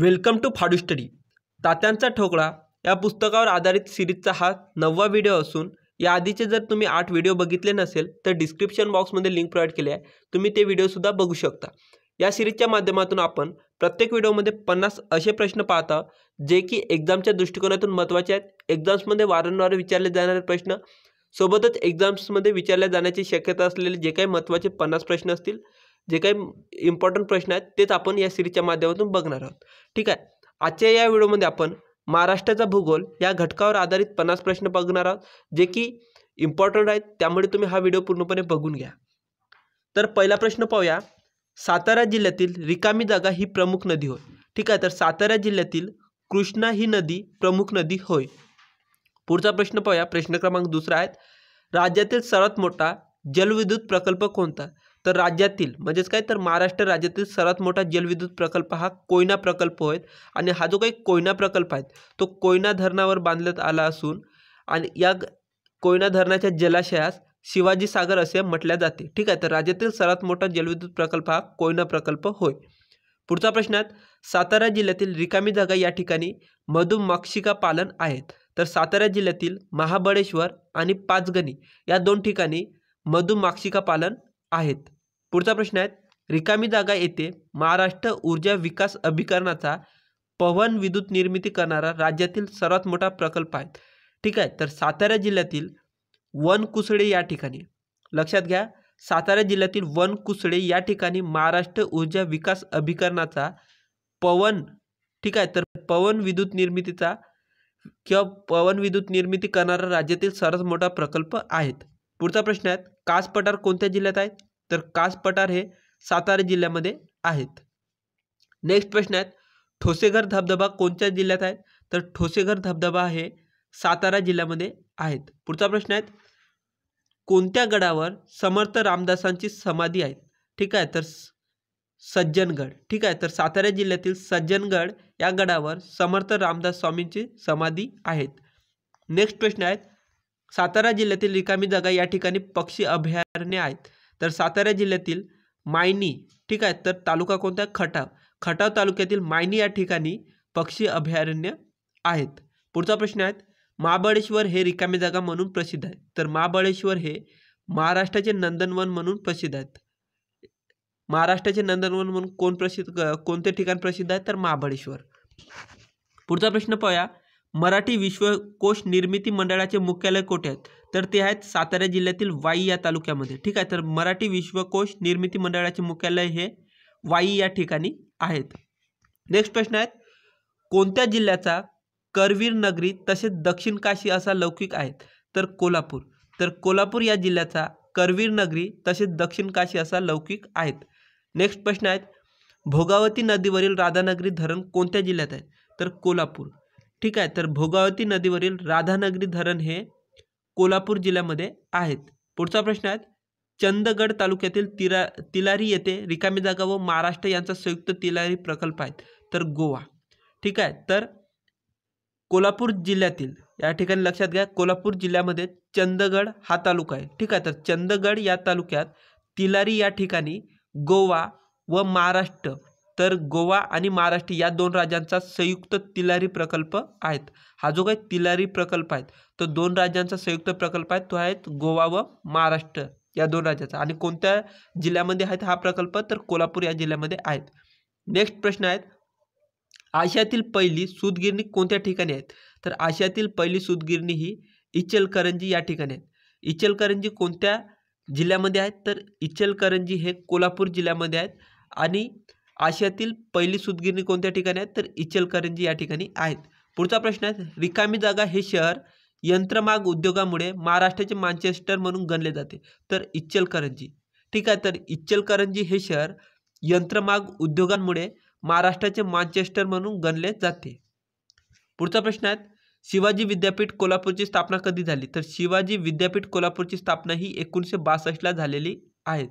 welcome to फाडू study तात्यांचा ठोकळा या पुस्तकावर आधारित सिरीजचा हा नववा व्हिडिओ असून या आधीचे जर तुम्ही आठ व्हिडिओ बघितले नसेल तर डिस्क्रिप्शन बॉक्समध्ये लिंक प्रोव्हाइड केली आहे तुम्ही ते व्हिडिओसुद्धा बघू शकता या सिरीजच्या माध्यमातून आपण प्रत्येक व्हिडिओमध्ये पन्नास असे प्रश्न पाहता जे की एक्झामच्या दृष्टिकोनातून महत्त्वाचे आहेत एक्झाम्समध्ये वारंवार विचारले जाणारे प्रश्न सोबतच एक्झाम्समध्ये विचारल्या जाण्याची शक्यता असलेले जे काही महत्त्वाचे पन्नास प्रश्न असतील जे काही इम्पॉर्टंट प्रश्न आहेत तेच आपण या सिरीजच्या माध्यमातून बघणार आहोत ठीक आहे आजच्या या व्हिडिओमध्ये आपण महाराष्ट्राचा भूगोल या घटकावर आधारित पन्नास प्रश्न बघणार आहोत जे की इम्पॉर्टंट आहेत त्यामुळे तुम्ही हा व्हिडिओ पूर्णपणे बघून घ्या तर पहिला प्रश्न पाहूया सातारा जिल्ह्यातील रिकामी जागा ही प्रमुख नदी होय ठीक आहे तर सातारा जिल्ह्यातील कृष्णा ही नदी प्रमुख नदी होय पुढचा प्रश्न पाहूया प्रश्न क्रमांक दुसरा आहे राज्यातील सर्वात मोठा जलविद्युत प्रकल्प कोणता तर राज्यातील म्हणजेच काय तर महाराष्ट्र राज्यातील सर्वात मोठा जलविद्युत प्रकल्प हा कोयना प्रकल्प होय आणि हा जो काही कोयना प्रकल्प आहे तो कोयना धरणावर बांधण्यात आला असून आणि या कोयना धरणाच्या जलाशयास शिवाजी सागर असे म्हटले जाते ठीक आहे तर राज्यातील सर्वात मोठा जलविद्युत प्रकल्प हा कोयना प्रकल्प होय पुढचा प्रश्नात सातारा जिल्ह्यातील रिकामी जागा या ठिकाणी मधुमक्षिका पालन आहेत तर सातारा जिल्ह्यातील महाबळेश्वर आणि पाचगणी या दोन ठिकाणी मधुमाक्षिका पालन आहेत पुढचा प्रश्न आहे रिकामी जागा येथे महाराष्ट्र ऊर्जा विकास अभिकरणाचा पवन विद्युत निर्मिती करणारा राज्यातील सर्वात मोठा प्रकल्प आहे ठीक आहे तर सातारा जिल्ह्यातील वन कुसळे या ठिकाणी लक्षात घ्या सातारा जिल्ह्यातील वन कुसळे या ठिकाणी महाराष्ट्र ऊर्जा विकास अभिकरणाचा पवन ठीक आहे तर पवन विद्युत निर्मितीचा किंवा पवन विद्युत निर्मिती करणारा राज्यातील सर्वात मोठा प्रकल्प आहेत पुढचा प्रश्न आहे कास पठार कोणत्या जिल्ह्यात आहेत तर कास पठार हे सातारा जिल्ह्यामध्ये आहेत नेक्स्ट प्रश्न आहेत ठोसेघर धबधबा कोणत्या जिल्ह्यात आहे तर ठोसेघर धबधबा हे सातारा जिल्ह्यामध्ये आहेत पुढचा प्रश्न आहे कोणत्या गडावर समर्थ रामदासांची समाधी आहे ठीक आहे तर सज्जनगड ठीक आहे तर सातारा जिल्ह्यातील सज्जनगड या गडावर समर्थ रामदास स्वामींची समाधी आहेत नेक्स्ट प्रश्न आहेत सातारा जिल्ह्यातील रिकामी जागा या ठिकाणी पक्षी अभयारण्य आहेत तर सातारा जिल्ह्यातील मायनी ठीक आहे तर तालुका कोणता खटाव खटाव तालुक्यातील मायनी या ठिकाणी पक्षी अभयारण्य आहेत पुढचा प्रश्न आहे महाबळेश्वर हे रिकामी जागा म्हणून प्रसिद्ध आहे तर महाबळेश्वर हे महाराष्ट्राचे नंदनवन म्हणून प्रसिद्ध आहेत महाराष्ट्राचे नंदनवन म्हणून कोण प्रसिद्ध कोणते ठिकाण प्रसिद्ध आहे तर महाबळेश्वर पुढचा प्रश्न पाहूया मराठी विश्वकोश निर्मिती मंडळाचे मुख्यालय कोठे आहेत तर ते आहेत सातारा जिल्ह्यातील वाई या तालुक्यामध्ये ठीक आहे तर मराठी विश्वकोश निर्मिती मंडळाचे मुख्यालय हे वाई या ठिकाणी आहेत नेक्स्ट प्रश्न आहेत कोणत्या जिल्ह्याचा करवीर नगरी तसेच दक्षिण काशी असा लौकिक आहे तर कोल्हापूर तर कोल्हापूर या जिल्ह्याचा करवीर नगरी तसेच दक्षिण काशी असा लौकिक आहेत नेक्स्ट प्रश्न आहेत भोगावती नदीवरील राधानगरी धरण कोणत्या जिल्ह्यात आहे तर कोल्हापूर ठीक आहे तर भोगावती नदीवरील राधानगरी धरण हे कोल्हापूर जिल्ह्यामध्ये आहेत पुढचा प्रश्न आहे चंदगड तालुक्यातील तिरा तिलारी येथे रिकामी जागा व महाराष्ट्र यांचा संयुक्त तिलारी प्रकल्प आहेत तर गोवा ठीक आहे तर कोल्हापूर जिल्ह्यातील या ठिकाणी लक्षात घ्या कोल्हापूर जिल्ह्यामध्ये चंदगड हा तालुका आहे ठीक आहे तर चंदगड या तालुक्यात तिलारी या ठिकाणी गोवा व महाराष्ट्र तर गोवा आणि महाराष्ट्र या दोन राज्यांचा संयुक्त तिलारी प्रकल्प आहेत हा जो काही तिलारी प्रकल्प आहेत तो दोन राज्यांचा संयुक्त प्रकल्प आहे तो आहे गोवा व महाराष्ट्र या दोन राज्याचा आणि कोणत्या जिल्ह्यामध्ये आहेत हा प्रकल्प तर कोल्हापूर या जिल्ह्यामध्ये आहेत नेक्स्ट प्रश्न आहेत आशियातील पहिली सुदगिरणी कोणत्या ठिकाणी आहेत तर आशियातील पहिली सुदगिरणी ही इचलकरंजी या ठिकाणी आहेत इचलकरंजी कोणत्या जिल्ह्यामध्ये आहेत तर इचलकरंजी हे कोल्हापूर जिल्ह्यामध्ये आहेत आणि आशियातील पहिली सुतगिरणी कोणत्या ठिकाणी आहेत तर इचलकरंजी या ठिकाणी आहेत पुढचा प्रश्न आहे रिकामी जागा हे शहर यंत्रमाग उद्योगामुळे महाराष्ट्राचे मांचेस्टर म्हणून गणले जाते तर इचलकरंजी ठीक आहे तर इचलकरंजी हे शहर यंत्रमाग उद्योगांमुळे महाराष्ट्राचे मांचेस्टर म्हणून गणले जाते पुढचा प्रश्न आहे शिवाजी विद्यापीठ कोल्हापूरची स्थापना कधी झाली तर शिवाजी विद्यापीठ कोल्हापूरची स्थापना ही एकोणीसशे बासष्टला झालेली आहे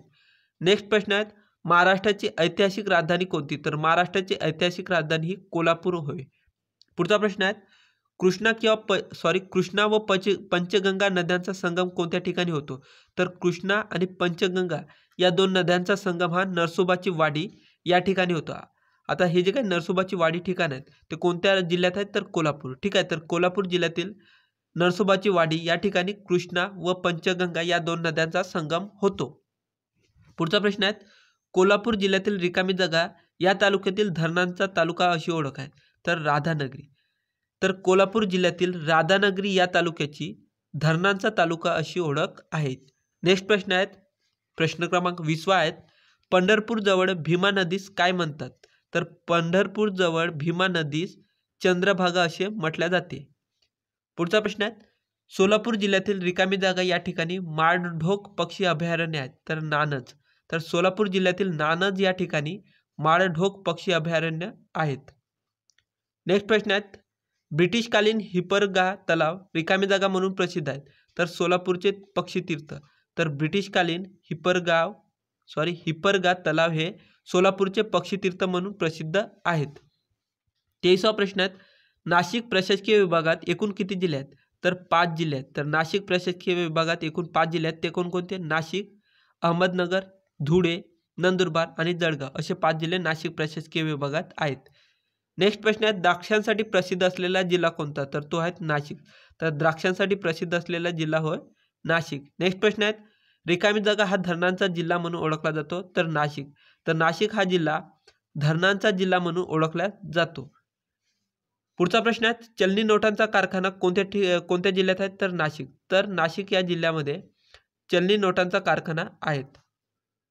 नेक्स्ट प्रश्न आहेत महाराष्ट्राची ऐतिहासिक राजधानी कोणती तर महाराष्ट्राची ऐतिहासिक राजधानी ही कोल्हापूर होय पुढचा प्रश्न आहे कृष्णा किंवा प सॉरी कृष्णा व पच पंचगंगा नद्यांचा संगम कोणत्या ठिकाणी होतो तर कृष्णा आणि पंचगंगा या दोन नद्यांचा संगम हा नरसोबाची वाडी या ठिकाणी होता आता हे जे काही नरसोबाची वाडी ठिकाण आहेत ते कोणत्या जिल्ह्यात आहेत तर कोल्हापूर ठीक आहे तर कोल्हापूर जिल्ह्यातील नरसोबाची वाडी या ठिकाणी कृष्णा व पंचगंगा या दोन नद्यांचा संगम होतो पुढचा प्रश्न आहे कोल्हापूर जिल्ह्यातील रिकामी जागा या तालुक्यातील धरणांचा तालुका अशी ओळख आहे तर राधानगरी तर कोल्हापूर जिल्ह्यातील राधानगरी या तालुक्याची धरणांचा तालुका अशी ओळख आहे नेक्स्ट प्रश्न आहेत प्रश्न क्रमांक विसवा आहेत पंढरपूरजवळ भीमा नदीस काय म्हणतात तर पंढरपूरजवळ भीमा नदीस चंद्रभागा असे म्हटले जाते पुढचा प्रश्न आहे सोलापूर जिल्ह्यातील रिकामी जागा या ठिकाणी माडढोक पक्षी अभयारण्य आहेत तर नानच तर सोलापूर जिल्ह्यातील नानज या ठिकाणी माळढोक पक्षी अभयारण्य आहेत नेक्स्ट प्रश्न आहेत ब्रिटिशकालीन हिपरगा तलाव रिकामी जागा म्हणून प्रसिद्ध आहेत तर सोलापूरचे पक्षीतीर्थ तर ब्रिटिशकालीन हिपरगाव सॉरी हिपरगा तलाव हे सोलापूरचे पक्षीतीर्थ म्हणून प्रसिद्ध आहेत तेवीसावा प्रश्न आहेत नाशिक प्रशासकीय विभागात एकूण किती जिल्हे आहेत तर पाच जिल्हे आहेत तर नाशिक प्रशासकीय विभागात एकूण पाच जिल्ह्यात ते कोणकोणते नाशिक अहमदनगर धुळे नंदुरबार आणि जळगाव असे पाच जिल्हे नाशिक प्रशासकीय विभागात आहेत नेक्स्ट प्रश्न आहे द्राक्षांसाठी प्रसिद्ध असलेला जिल्हा कोणता तर तो आहे नाशिक तर द्राक्षांसाठी प्रसिद्ध असलेला जिल्हा होय नाशिक नेक्स्ट प्रश्न आहे रिकामी जागा हा धरणांचा जिल्हा म्हणून ओळखला जातो तर नाशिक तर नाशिक हा जिल्हा धरणांचा जिल्हा म्हणून ओळखला जातो पुढचा प्रश्न आहे चलनी नोटांचा कारखाना कोणत्या ठि कोणत्या जिल्ह्यात आहे तर नाशिक तर नाशिक या जिल्ह्यामध्ये चलनी नोटांचा कारखाना आहेत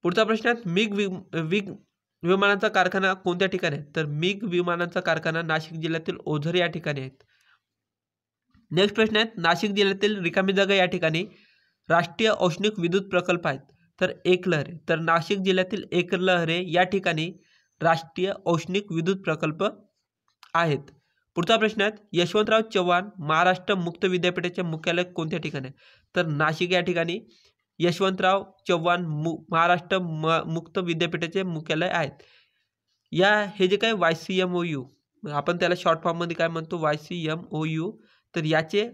पुढचा प्रश्न आहे मिग वि विग विमानांचा कारखाना कोणत्या ठिकाणी आहे तर मिग विमानांचा कारखाना नाशिक जिल्ह्यातील ओझर या ठिकाणी आहेत नेक्स्ट प्रश्न आहेत नाशिक जिल्ह्यातील रिकामी जागा या ठिकाणी राष्ट्रीय औष्णिक विद्युत प्रकल्प आहेत तर एकलहरे तर नाशिक जिल्ह्यातील एकलहरे या ठिकाणी राष्ट्रीय औष्णिक विद्युत प्रकल्प आहेत पुढचा प्रश्न आहे यशवंतराव चव्हाण महाराष्ट्र मुक्त विद्यापीठाचे मुख्यालय कोणत्या ठिकाणी आहे तर नाशिक या ठिकाणी यशवंतराव चव्हाण मु महाराष्ट्र म मुक्त विद्यापीठाचे मुख्यालय आहेत या हे जे काय Y C M O U आपण त्याला शॉर्ट फॉर्ममध्ये काय म्हणतो Y C M O U तर याचे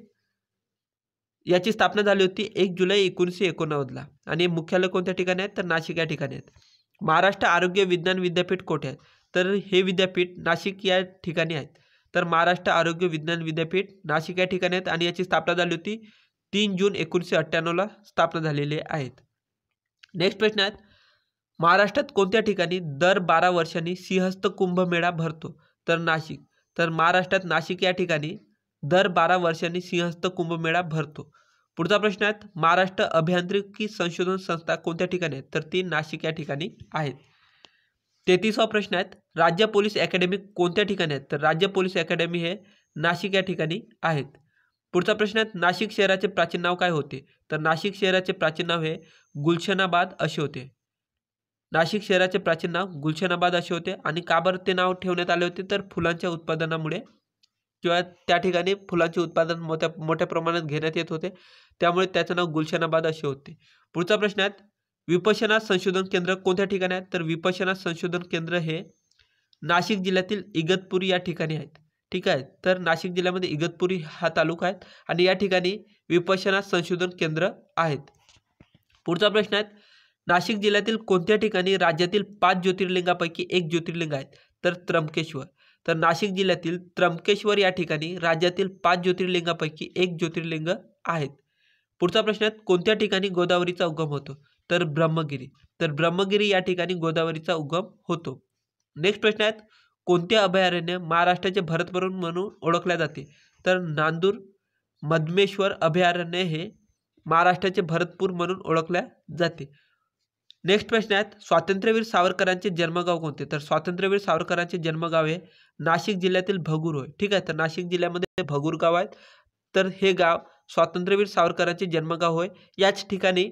याची स्थापना झाली होती एक जुलै एकोणीसशे एकोणनव्वदला आणि मुख्यालय कोणत्या ठिकाणी आहेत तर नाशिक या ठिकाणी आहेत महाराष्ट्र आरोग्य विज्ञान विद्यापीठ कोठे आहे तर हे विद्यापीठ नाशिक या ठिकाणी आहेत तर महाराष्ट्र आरोग्य विज्ञान विद्यापीठ नाशिक या ठिकाणी आहेत आणि याची स्थापना झाली होती तीन जून एकोणीसशे अठ्ठ्याण्णवला स्थापना झालेले आहेत नेक्स्ट प्रश्न आहेत महाराष्ट्रात कोणत्या ठिकाणी दर बारा वर्षांनी सिंहस्त कुंभमेळा भरतो तर नाशिक तर महाराष्ट्रात नाशिक या ठिकाणी दर बारा वर्षांनी सिंहस्त कुंभमेळा भरतो पुढचा प्रश्न आहे महाराष्ट्र अभियांत्रिकी संशोधन संस्था कोणत्या ठिकाणी आहेत तर ती नाशिक या ठिकाणी आहेत तेहतीसवा प्रश्न आहेत राज्य पोलीस अकॅडमी कोणत्या ठिकाणी आहेत तर राज्य पोलीस अकॅडमी हे नाशिक या ठिकाणी आहेत पुढचा प्रश्न आहे नाशिक शहराचे प्राचीन नाव काय होते तर नाशिक शहराचे प्राचीन नाव हे गुलशनाबाद असे होते नाशिक शहराचे प्राचीन नाव गुलशनाबाद असे होते आणि काबर ते नाव ठेवण्यात आले होते तर फुलांच्या उत्पादनामुळे किंवा त्या ठिकाणी फुलांचे उत्पादन मोठ्या मोठ्या प्रमाणात घेण्यात येत होते त्यामुळे त्याचं नाव गुलशनाबाद असे होते पुढचा प्रश्न आहे विपशना संशोधन केंद्र कोणत्या ठिकाणी आहेत तर विपशना संशोधन केंद्र हे नाशिक जिल्ह्यातील इगतपुरी या ठिकाणी आहेत ठीक आहे तर नाशिक जिल्ह्यामध्ये इगतपुरी हा तालुका आहे आणि या ठिकाणी विपशना संशोधन केंद्र आहेत पुढचा प्रश्न आहे नाशिक जिल्ह्यातील कोणत्या ठिकाणी राज्यातील पाच ज्योतिर्लिंगापैकी एक ज्योतिर्लिंग आहेत तर त्र्यंबकेश्वर तर नाशिक जिल्ह्यातील त्र्यंबकेश्वर या ठिकाणी राज्यातील पाच ज्योतिर्लिंगापैकी एक ज्योतिर्लिंग आहेत पुढचा प्रश्न आहे कोणत्या ठिकाणी गोदावरीचा उगम होतो तर ब्रह्मगिरी तर ब्रह्मगिरी या ठिकाणी गोदावरीचा उगम होतो नेक्स्ट प्रश्न आहेत कोणते अभयारण्य महाराष्ट्राचे भरतपूर म्हणून ओळखल्या जाते तर नांदूर मधमेश्वर अभयारण्य हे महाराष्ट्राचे भरतपूर म्हणून ओळखल्या जाते नेक्स्ट प्रश्न आहेत स्वातंत्र्यवीर सावरकरांचे जन्मगाव कोणते तर स्वातंत्र्यवीर सावरकरांचे जन्मगाव हे नाशिक जिल्ह्यातील भगूर होय ठीक आहे तर नाशिक जिल्ह्यामध्ये भगूर गाव आहेत तर हे गाव स्वातंत्र्यवीर सावरकरांचे जन्मगाव होय याच ठिकाणी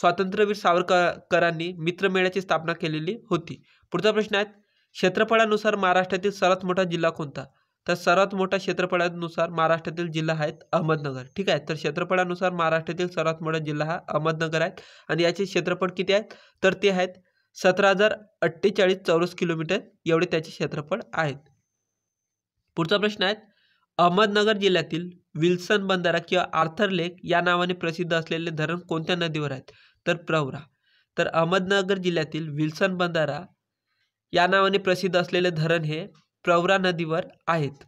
स्वातंत्र्यवीर सावरकरांनी मित्रमेळ्याची स्थापना केलेली होती पुढचा प्रश्न आहे क्षेत्रफळानुसार महाराष्ट्रातील सर्वात मोठा जिल्हा कोणता तर सर्वात मोठा क्षेत्रफळानुसार महाराष्ट्रातील जिल्हा आहेत अहमदनगर ठीक आहे तर क्षेत्रफळानुसार महाराष्ट्रातील सर्वात मोठा जिल्हा हा अहमदनगर आहे आणि याचे क्षेत्रफळ किती आहेत तर ते आहेत सतरा हजार अठ्ठेचाळीस चौरस किलोमीटर एवढे त्याचे क्षेत्रफळ आहेत पुढचा प्रश्न आहे अहमदनगर जिल्ह्यातील विल्सन बंधारा किंवा आर्थर लेक या नावाने प्रसिद्ध असलेले धरण कोणत्या नदीवर आहेत तर प्रवरा तर अहमदनगर जिल्ह्यातील विल्सन बंधारा या नावाने प्रसिद्ध असलेले धरण हे प्रवरा नदीवर आहेत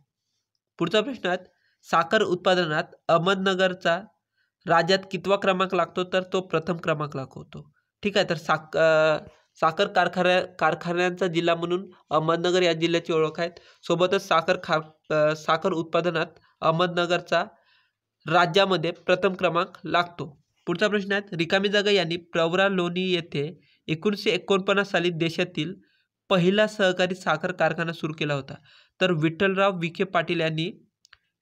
पुढचा प्रश्नात साखर उत्पादनात अहमदनगरचा राज्यात कितवा क्रमांक लागतो तर तो प्रथम क्रमांक लागतो ठीक आहे तर साक साखर कारखान्या कारखान्यांचा जिल्हा म्हणून अहमदनगर या जिल्ह्याची ओळख आहेत सोबतच साखर खा साखर उत्पादनात अहमदनगरचा राज्यामध्ये प्रथम क्रमांक लागतो पुढचा प्रश्न आहे रिकामी जागा यांनी प्रवरा लोणी येथे एकोणीसशे एकोणपन्नास साली देशातील पहिला सहकारी साखर कारखाना सुरू केला होता तर विठ्ठलराव विखे पाटील यांनी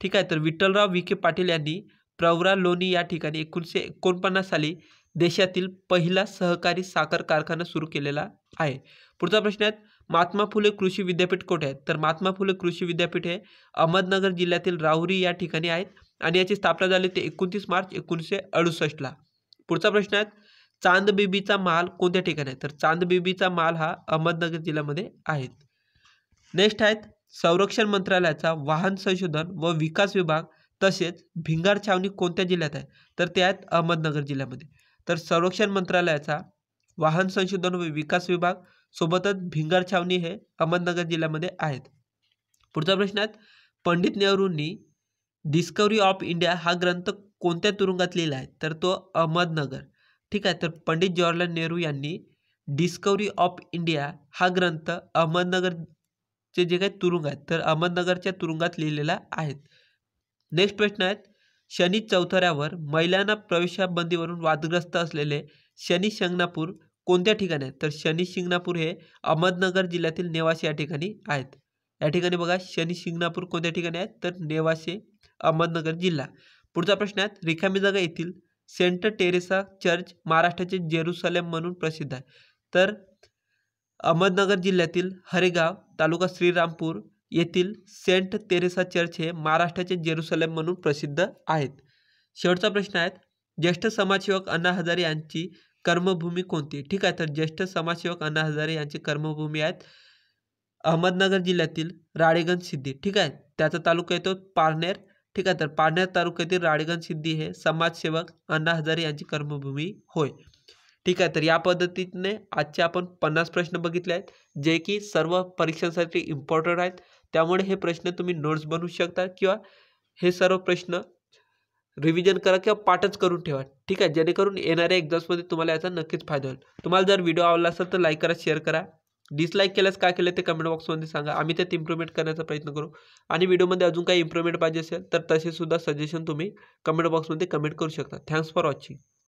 ठीक आहे तर विठ्ठलराव विखे पाटील यांनी प्रवरा लोणी या ठिकाणी एकोणीसशे एकोणपन्नास साली देशातील पहिला सहकारी साखर कारखाना सुरू केलेला आहे पुढचा प्रश्न आहे महात्मा फुले कृषी विद्यापीठ कुठे आहे तर महात्मा फुले कृषी विद्यापीठ हे अहमदनगर जिल्ह्यातील राहुरी या ठिकाणी आहेत आणि याची स्थापना झाली ते एकोणतीस मार्च एकोणीसशे अडुसष्टला पुढचा प्रश्न आहे चांदबेबीचा माल कोणत्या ठिकाणी आहे तर चांदबेबीचा माल हा अहमदनगर जिल्ह्यामध्ये आहेत नेक्स्ट आहेत संरक्षण मंत्रालयाचा वाहन संशोधन व विकास विभाग तसेच भिंगार छावणी कोणत्या जिल्ह्यात आहे तर ते आहेत अहमदनगर जिल्ह्यामध्ये तर संरक्षण मंत्रालयाचा वाहन संशोधन व विकास विभाग सोबतच भिंगार छावणी हे अहमदनगर जिल्ह्यामध्ये आहेत पुढचा प्रश्न आहे पंडित नेहरूंनी डिस्कवरी ऑफ इंडिया हा ग्रंथ कोणत्या तुरुंगात लिहिला आहे तर तो अहमदनगर ठीक आहे तर पंडित जवाहरलाल नेहरू यांनी डिस्कवरी ऑफ इंडिया हा ग्रंथ अहमदनगरचे जे काही तुरुंग आहेत तर अहमदनगरच्या तुरुंगात लिहिलेला आहेत नेक्स्ट प्रश्न आहेत शनी चौथऱ्यावर महिलांना प्रवेशाबंदीवरून वादग्रस्त असलेले शनी शिंगणापूर कोणत्या ठिकाणी आहेत तर शनी शिंगणापूर हे अहमदनगर जिल्ह्यातील नेवासे या ठिकाणी आहेत या ठिकाणी बघा शनी शिंगणापूर कोणत्या ठिकाणी आहेत तर नेवासे अहमदनगर जिल्हा पुढचा प्रश्न आहे रिकामी जागा येथील सेंट टेरेसा चर्च महाराष्ट्राचे जेरुसलेम म्हणून प्रसिद्ध आहे तर अहमदनगर जिल्ह्यातील हरेगाव तालुका श्रीरामपूर येथील सेंट तेरेसा चर्च हे महाराष्ट्राचे जेरुसलेम म्हणून प्रसिद्ध आहेत शेवटचा प्रश्न आहे ज्येष्ठ समाजसेवक अण्णा हजारे यांची कर्मभूमी कोणती ठीक आहे तर ज्येष्ठ समाजसेवक अण्णा हजारे यांची कर्मभूमी आहेत अहमदनगर जिल्ह्यातील राळेगंज सिद्धी ठीक आहे त्याचा तालुका येतो पारनेर ठीक आहे तर पाण्यात तालुक्यातील राडगण सिद्धी हे समाजसेवक अण्णा हजारे यांची कर्मभूमी होय ठीक आहे तर या पद्धतीने आजचे आपण पन्नास प्रश्न बघितले आहेत जे की सर्व परीक्षांसाठी इम्पॉर्टंट आहेत त्यामुळे हे प्रश्न तुम्ही नोट्स बनवू शकता किंवा हे सर्व प्रश्न रिव्हिजन करा किंवा पाठच करून ठेवा ठीक आहे जेणेकरून येणाऱ्या एक्झाम्समध्ये तुम्हाला याचा नक्कीच फायदा होईल तुम्हाला जर व्हिडिओ आवडला असेल तर लाईक करा शेअर करा डिसलाईक केल्यास काय केलं ते कमेंट बॉक्समध्ये सांगा आम्ही त्यात इम्प्रूव्हमेंट करण्याचा प्रयत्न करू आणि व्हिडिओमध्ये अजून काही इम्प्रूव्हमेंट पाहिजे असेल तर तसेसुद्धा सजेशन तुम्ही कमेंट बॉक्समध्ये कमेंट करू शकता थँक्स फॉर वॉचिंग